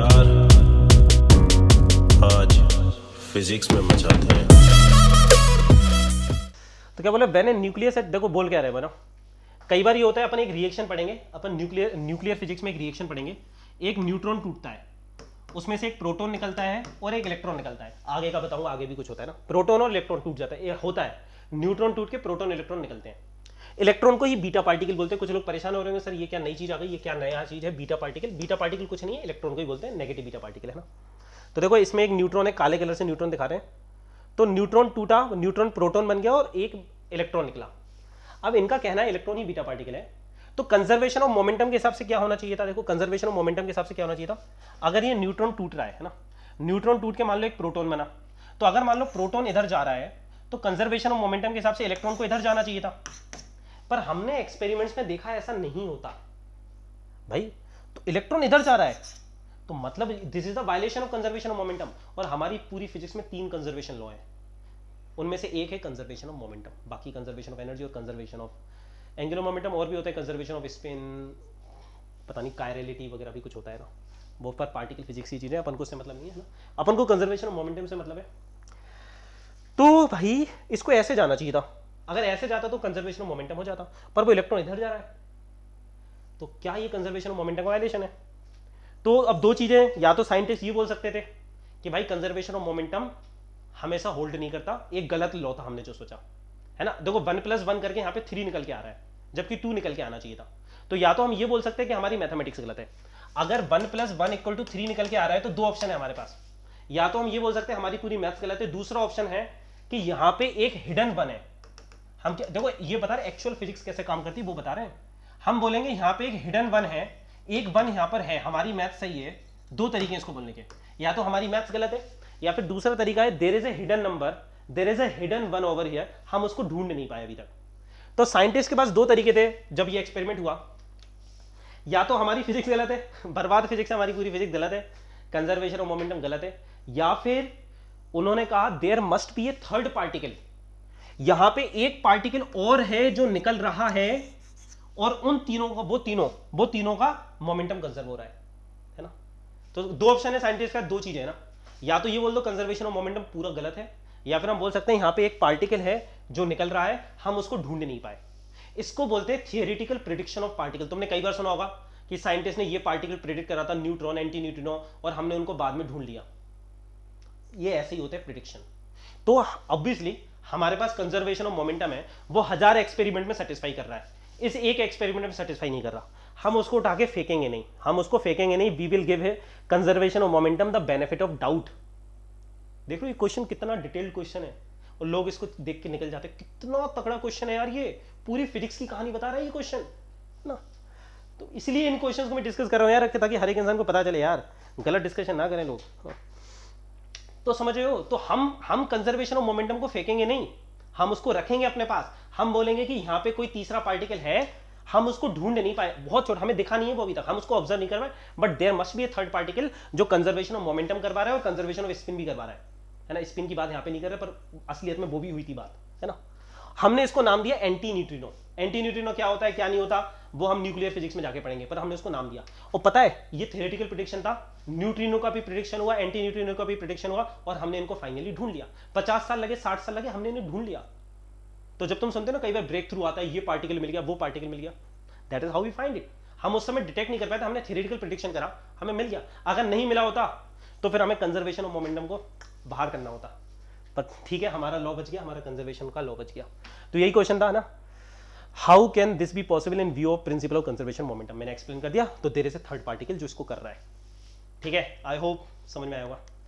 यार आज फिजिक्स में मचाते हैं तो क्या बोले बैन न्यूक्लियर है देखो बोल क्या रहे बना कई बार ये होता है अपन एक रिएक्शन पढ़ेंगे अपन न्यूक्लियर न्यूक्लियर फिजिक्स में एक रिएक्शन पढ़ेंगे एक न्यूट्रॉन टूटता है उसमें से एक प्रोटॉन निकलता है और एक इलेक्ट्रॉन निकलता है आगे का बताऊंगा आगे भी कुछ होता है ना प्रोटॉन और इलेक्ट्रॉन टूट जाता है ये होता है न्यूट्रॉन टूट के प्रोटॉन इलेक्ट्रॉन निकलते हैं इलेक्ट्रॉन को ही बीटा पार्टिकल बोलते हैं कुछ लोग परेशान हो रहे हैं सर ये क्या नई चीज आ गई ये क्या नया चीज है बीटा पार्टिकल बीटा पार्टिकल कुछ नहीं है इलेक्ट्रॉन को ही बोलते हैं नेगेटिव बीटा पार्टिकल है ना तो देखो इसमें एक न्यूट्रॉन है काले कलर से न्यूट्रॉन दिखा रहे हैं तो न्यूट्रॉन टूटा न्यूट्रॉन प्रोटोन बन गया और एक इलेक्ट्रॉन निकला अब इनका कहना है इलेक्ट्रॉन ही बीटा पार्टिकल है तो कंजर्वेशन ऑफ मोमेंटम के हिसाब से क्या होना चाहिए था देखो कंजर्वेशन ऑफ मोमेंटम के हिसाब से क्या होना चाहिए था अगर ये न्यूट्रॉन टूट रहा है ना न्यूट्रॉन टूट के मान लो एक प्रोटोन बना तो अगर मान लो प्रोटोन इधर जा रहा है तो कंजर्वेशन ऑफ मोमेंटम के हिसाब से इलेक्ट्रॉन को इधर जाना चाहिए था पर हमने एक्सपेरिमेंट्स में देखा ऐसा नहीं होता भाई तो इलेक्ट्रॉन इधर जा रहा है तो मतलब this is the violation of conservation of momentum और हमारी पूरी फिजिक्स में तीन कंजर्वेशन लॉ है उनमें से एक है कंजर्वेशन ऑफ मोमेंटम बाकी कंजर्वेशन ऑफ एनर्जी और कंजर्वेशन ऑफ एंगुलर मोमेंटम और भी होता है कंजर्वेशन ऑफ स्पिन पता नहीं कायरेलिटी वगैरह भी कुछ होता है ना वो पर पार्टिकल फिजिक्स की चीज़ें अपन को उससे मतलब नहीं है ना अपन को कंजर्वेशन ऑफ मोमेंटम से मतलब है तो भाई इसको ऐसे जाना चाहिए था अगर ऐसे जाता तो कंजर्वेशन ऑफ मोमेंटम हो जाता पर वो इलेक्ट्रॉन इधर जा रहा है तो क्या ये कंजर्वेशन ऑफ मोमेंटम का वायलेशन है तो अब दो चीजें या तो साइंटिस्ट ये बोल सकते थे कि भाई कंजर्वेशन ऑफ मोमेंटम हमेशा होल्ड नहीं करता एक गलत लॉ था हमने जो सोचा है ना देखो वन प्लस वन करके यहाँ पे थ्री निकल के आ रहा है जबकि टू निकल के आना चाहिए था तो या तो हम ये बोल सकते हैं कि हमारी मैथमेटिक्स गलत है अगर one plus one equal to three निकल के आ रहा है तो दो ऑप्शन है हमारे पास या तो हम ये बोल सकते हैं हमारी पूरी मैथ्स गलत है दूसरा ऑप्शन है कि यहाँ पे एक हिडन वन है हम क्या देखो ये बता रहे एक्चुअल फिजिक्स कैसे काम करती है वो बता रहे हैं हम बोलेंगे यहाँ पे एक हिडन वन है एक वन यहाँ पर है हमारी मैथ सही है दो तरीके इसको बोलने के या तो हमारी मैथ्स गलत है या फिर दूसरा तरीका है there is a hidden number there is a hidden one over here हम उसको ढूंढ नहीं पाए अभी तक तो साइंटिस्ट के पास दो तरीके थे जब ये एक्सपेरिमेंट हुआ या तो हमारी फिजिक्स गलत है बर्बाद फिजिक्स हमारी पूरी फिजिक्स गलत है कंजर्वेशन और मोमेंटम गलत है या फिर उन्होंने कहा there must be a third particle यहां पे एक पार्टिकल और है जो निकल रहा है और उन तीनों का वो तीनों वो तीनों का मोमेंटम कंजर्व हो रहा है है ना तो दो ऑप्शन है साइंटिस्ट का दो चीज है ना या तो ये बोल दो कंजर्वेशन ऑफ मोमेंटम पूरा गलत है या फिर हम बोल सकते हैं यहां पे एक पार्टिकल है जो निकल रहा है हम उसको ढूंढ नहीं पाए इसको बोलते हैं थियोरिटिकल प्रिडिक्शन ऑफ पार्टिकल तुमने कई बार सुना होगा कि साइंटिस्ट ने ये पार्टिकल प्रिडिक्ट करा था न्यूट्रॉन एंटी न्यूट्रिनो और हमने उनको बाद में ढूंढ लिया ये ऐसे ही होते हैं प्रिडिक्शन तो ऑब्वियसली हमारे पास कंजर्वेशन ऑफ मोमेंटम है वो हजार एक्सपेरिमेंट में सेटिस्फाई कर रहा है इस एक एक्सपेरिमेंट में सेटिस्फाई नहीं कर रहा हम उसको उठा के फेंकेंगे नहीं हम उसको फेंकेंगे नहीं वी विल गिव है conservation of momentum the benefit of doubt देखो ये क्वेश्चन कितना डिटेल्ड क्वेश्चन है और लोग इसको देख के निकल जाते कितना तकड़ा क्वेश्चन है यार ये पूरी फिजिक्स की कहानी बता रहा है ये क्वेश्चन ना तो इसलिए इन क्वेश्चन को मैं डिस्कस कर रहा हूँ यार ताकि हर एक इंसान को पता चले यार गलत डिस्कशन ना करें लोग हाँ। तो समझ रहे हो तो हम हम कंजर्वेशन ऑफ मोमेंटम को फेंकेंगे नहीं हम उसको रखेंगे अपने पास हम बोलेंगे कि यहाँ पे कोई तीसरा पार्टिकल है हम उसको ढूंढ नहीं पाए बहुत छोटा हमें दिखा नहीं है वो अभी तक हम उसको ऑब्जर्व नहीं कर पाए but there must be a third particle जो कंजर्वेशन ऑफ मोमेंटम करवा रहा है और कंजर्वेशन ऑफ स्पिन भी करवा रहा है ना स्पिन की बात यहाँ पे नहीं कर रहा पर असलियत में वो भी हुई थी बात है ना हमने इसको नाम दिया एंटी न्यूट्रीनो एंटी न्यूट्रीनो क्या होता है क्या नहीं होता वो हम न्यूक्लियर फिजिक्स में जाके पढ़ेंगे पर हमने उसको नाम दिया और पता है ये थियोरेटिकल प्रिडिक्शन था न्यूट्रिनो का भी प्रिडिक्शन हुआ एंटी न्यूट्रिनो का भी प्रिडिक्शन हुआ और हमने इनको फाइनली ढूंढ लिया पचास साल लगे साठ साल लगे हमने इन्हें ढूंढ लिया तो जब तुम सुनते हो ना कई बार ब्रेक थ्रू आता है ये पार्टिकल मिल गया वो पार्टिकल मिल गया that is how we find it हम उस समय डिटेक्ट नहीं कर पाए हमने थेरेटिकल प्रिडिक्शन करा हमें मिल गया अगर नहीं मिला होता तो फिर हमें कंजर्वेशन और मोमेंटम को बाहर करना होता पर ठीक है हमारा लॉ बच गया हमारा कंजर्वेशन का लॉ बच गया तो यही क्वेश्चन था ना how can this be possible in view of principle of conservation momentum मैंने एक्सप्लेन कर दिया तो there is a third particle जो इसको कर रहा है ठीक है आई होप समझ में आएगा